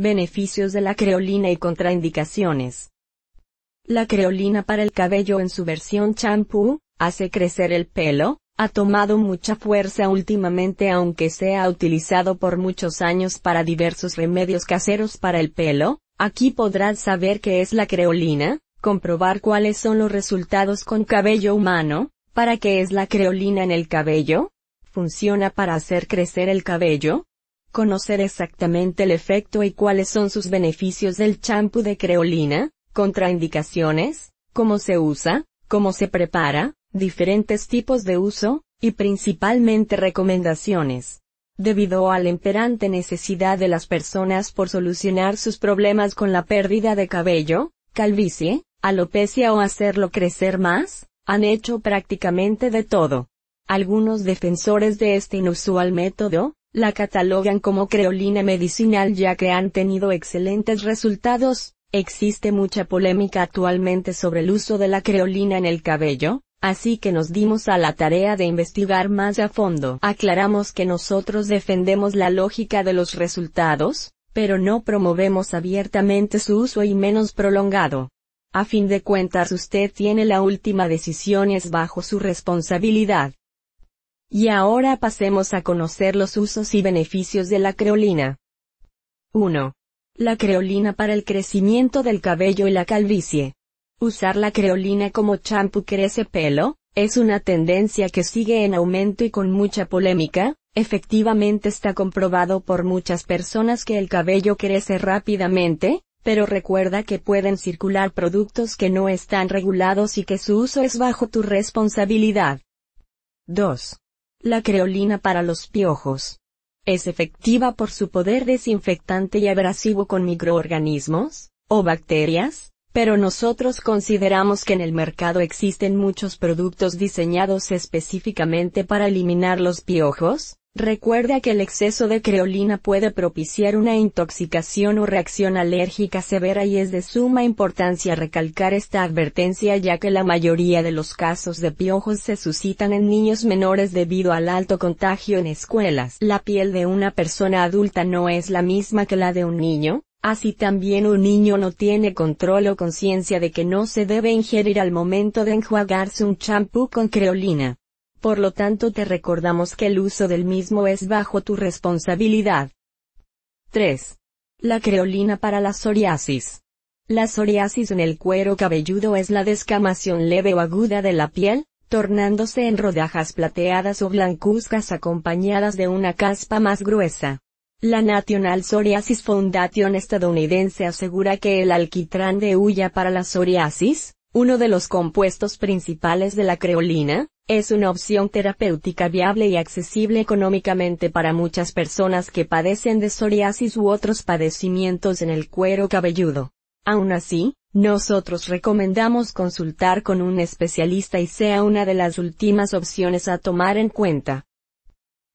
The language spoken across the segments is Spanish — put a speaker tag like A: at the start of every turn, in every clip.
A: Beneficios de la creolina y contraindicaciones. La creolina para el cabello en su versión champú, hace crecer el pelo, ha tomado mucha fuerza últimamente aunque sea utilizado por muchos años para diversos remedios caseros para el pelo, aquí podrás saber qué es la creolina, comprobar cuáles son los resultados con cabello humano, para qué es la creolina en el cabello, funciona para hacer crecer el cabello, conocer exactamente el efecto y cuáles son sus beneficios del champú de creolina, contraindicaciones, cómo se usa, cómo se prepara, diferentes tipos de uso, y principalmente recomendaciones. Debido a la imperante necesidad de las personas por solucionar sus problemas con la pérdida de cabello, calvicie, alopecia o hacerlo crecer más, han hecho prácticamente de todo. Algunos defensores de este inusual método, la catalogan como creolina medicinal ya que han tenido excelentes resultados. Existe mucha polémica actualmente sobre el uso de la creolina en el cabello, así que nos dimos a la tarea de investigar más a fondo. Aclaramos que nosotros defendemos la lógica de los resultados, pero no promovemos abiertamente su uso y menos prolongado. A fin de cuentas usted tiene la última decisión y es bajo su responsabilidad. Y ahora pasemos a conocer los usos y beneficios de la creolina. 1. La creolina para el crecimiento del cabello y la calvicie. Usar la creolina como champú crece pelo, es una tendencia que sigue en aumento y con mucha polémica, efectivamente está comprobado por muchas personas que el cabello crece rápidamente, pero recuerda que pueden circular productos que no están regulados y que su uso es bajo tu responsabilidad. 2. La creolina para los piojos. Es efectiva por su poder desinfectante y abrasivo con microorganismos, o bacterias, pero nosotros consideramos que en el mercado existen muchos productos diseñados específicamente para eliminar los piojos, Recuerda que el exceso de creolina puede propiciar una intoxicación o reacción alérgica severa y es de suma importancia recalcar esta advertencia ya que la mayoría de los casos de piojos se suscitan en niños menores debido al alto contagio en escuelas. La piel de una persona adulta no es la misma que la de un niño, Así también un niño no tiene control o conciencia de que no se debe ingerir al momento de enjuagarse un champú con creolina por lo tanto te recordamos que el uso del mismo es bajo tu responsabilidad. 3. La creolina para la psoriasis. La psoriasis en el cuero cabelludo es la descamación leve o aguda de la piel, tornándose en rodajas plateadas o blancuzcas acompañadas de una caspa más gruesa. La National Psoriasis Foundation estadounidense asegura que el alquitrán de huya para la psoriasis, uno de los compuestos principales de la creolina, es una opción terapéutica viable y accesible económicamente para muchas personas que padecen de psoriasis u otros padecimientos en el cuero cabelludo. Aún así, nosotros recomendamos consultar con un especialista y sea una de las últimas opciones a tomar en cuenta.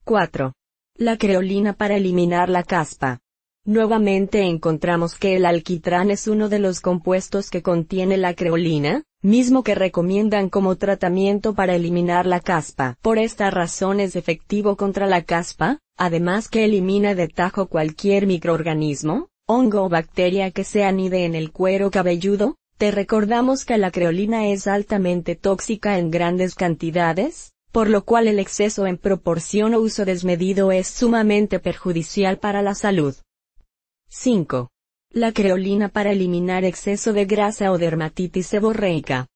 A: 4. La creolina para eliminar la caspa. Nuevamente encontramos que el alquitrán es uno de los compuestos que contiene la creolina, mismo que recomiendan como tratamiento para eliminar la caspa. Por esta razón es efectivo contra la caspa, además que elimina de tajo cualquier microorganismo, hongo o bacteria que se anide en el cuero cabelludo. Te recordamos que la creolina es altamente tóxica en grandes cantidades, por lo cual el exceso en proporción o uso desmedido es sumamente perjudicial para la salud. 5. La creolina para eliminar exceso de grasa o dermatitis seborreica.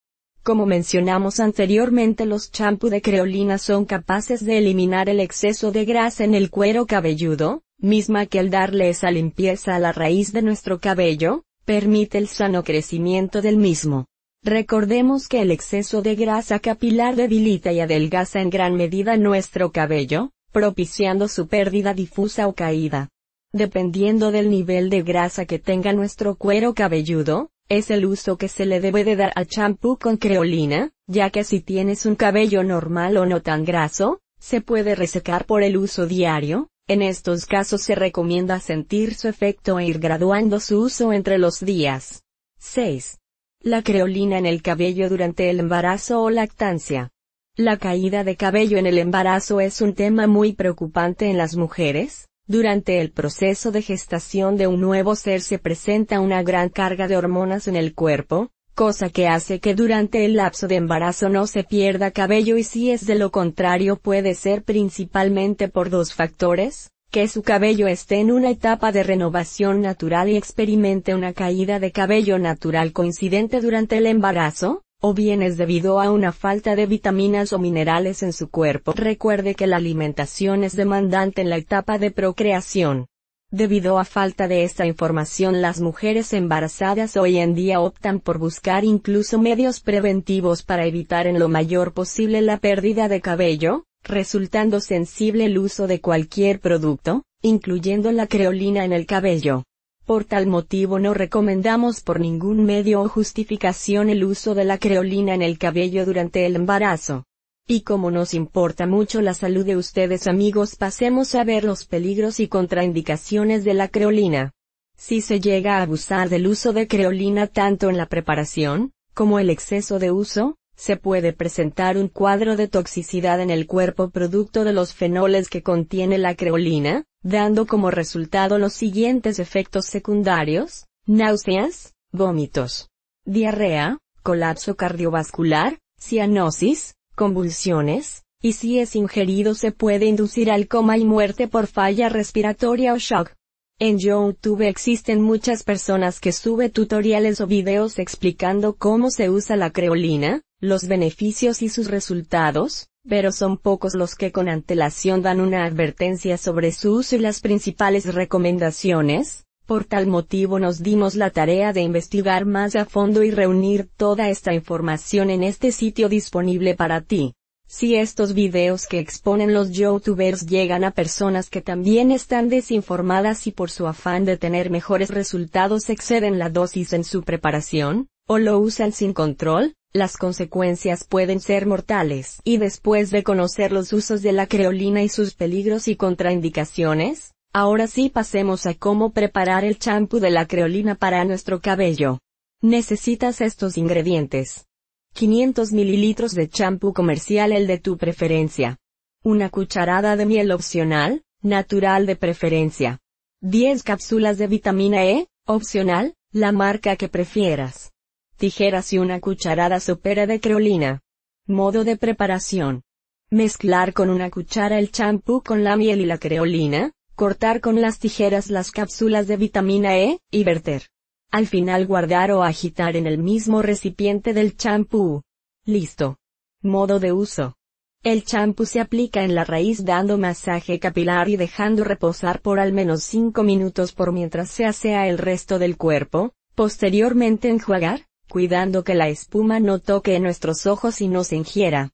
A: Como mencionamos anteriormente, los champú de creolina son capaces de eliminar el exceso de grasa en el cuero cabelludo, misma que al darle esa limpieza a la raíz de nuestro cabello, permite el sano crecimiento del mismo. Recordemos que el exceso de grasa capilar debilita y adelgaza en gran medida nuestro cabello, propiciando su pérdida difusa o caída. Dependiendo del nivel de grasa que tenga nuestro cuero cabelludo, es el uso que se le debe de dar al champú con creolina, ya que si tienes un cabello normal o no tan graso, se puede resecar por el uso diario, en estos casos se recomienda sentir su efecto e ir graduando su uso entre los días. 6. La creolina en el cabello durante el embarazo o lactancia. La caída de cabello en el embarazo es un tema muy preocupante en las mujeres, durante el proceso de gestación de un nuevo ser se presenta una gran carga de hormonas en el cuerpo, cosa que hace que durante el lapso de embarazo no se pierda cabello y si es de lo contrario puede ser principalmente por dos factores, que su cabello esté en una etapa de renovación natural y experimente una caída de cabello natural coincidente durante el embarazo, o bien es debido a una falta de vitaminas o minerales en su cuerpo. Recuerde que la alimentación es demandante en la etapa de procreación. Debido a falta de esta información las mujeres embarazadas hoy en día optan por buscar incluso medios preventivos para evitar en lo mayor posible la pérdida de cabello, resultando sensible el uso de cualquier producto, incluyendo la creolina en el cabello. Por tal motivo no recomendamos por ningún medio o justificación el uso de la creolina en el cabello durante el embarazo. Y como nos importa mucho la salud de ustedes amigos pasemos a ver los peligros y contraindicaciones de la creolina. Si se llega a abusar del uso de creolina tanto en la preparación, como el exceso de uso, se puede presentar un cuadro de toxicidad en el cuerpo producto de los fenoles que contiene la creolina, dando como resultado los siguientes efectos secundarios, náuseas, vómitos, diarrea, colapso cardiovascular, cianosis, convulsiones, y si es ingerido se puede inducir al coma y muerte por falla respiratoria o shock. En YouTube existen muchas personas que sube tutoriales o videos explicando cómo se usa la creolina, los beneficios y sus resultados, pero son pocos los que con antelación dan una advertencia sobre su uso y las principales recomendaciones, por tal motivo nos dimos la tarea de investigar más a fondo y reunir toda esta información en este sitio disponible para ti. Si estos videos que exponen los youtubers llegan a personas que también están desinformadas y por su afán de tener mejores resultados exceden la dosis en su preparación, o lo usan sin control, las consecuencias pueden ser mortales. Y después de conocer los usos de la creolina y sus peligros y contraindicaciones, ahora sí pasemos a cómo preparar el champú de la creolina para nuestro cabello. Necesitas estos ingredientes. 500 mililitros de champú comercial el de tu preferencia. Una cucharada de miel opcional, natural de preferencia. 10 cápsulas de vitamina E, opcional, la marca que prefieras tijeras y una cucharada supera de creolina. Modo de preparación. Mezclar con una cuchara el champú con la miel y la creolina, cortar con las tijeras las cápsulas de vitamina E, y verter. Al final guardar o agitar en el mismo recipiente del champú. Listo. Modo de uso. El champú se aplica en la raíz dando masaje capilar y dejando reposar por al menos 5 minutos por mientras se asea el resto del cuerpo, posteriormente enjuagar, cuidando que la espuma no toque nuestros ojos y nos ingiera.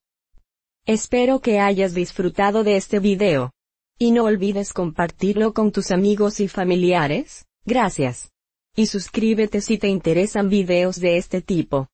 A: Espero que hayas disfrutado de este video. Y no olvides compartirlo con tus amigos y familiares, gracias. Y suscríbete si te interesan videos de este tipo.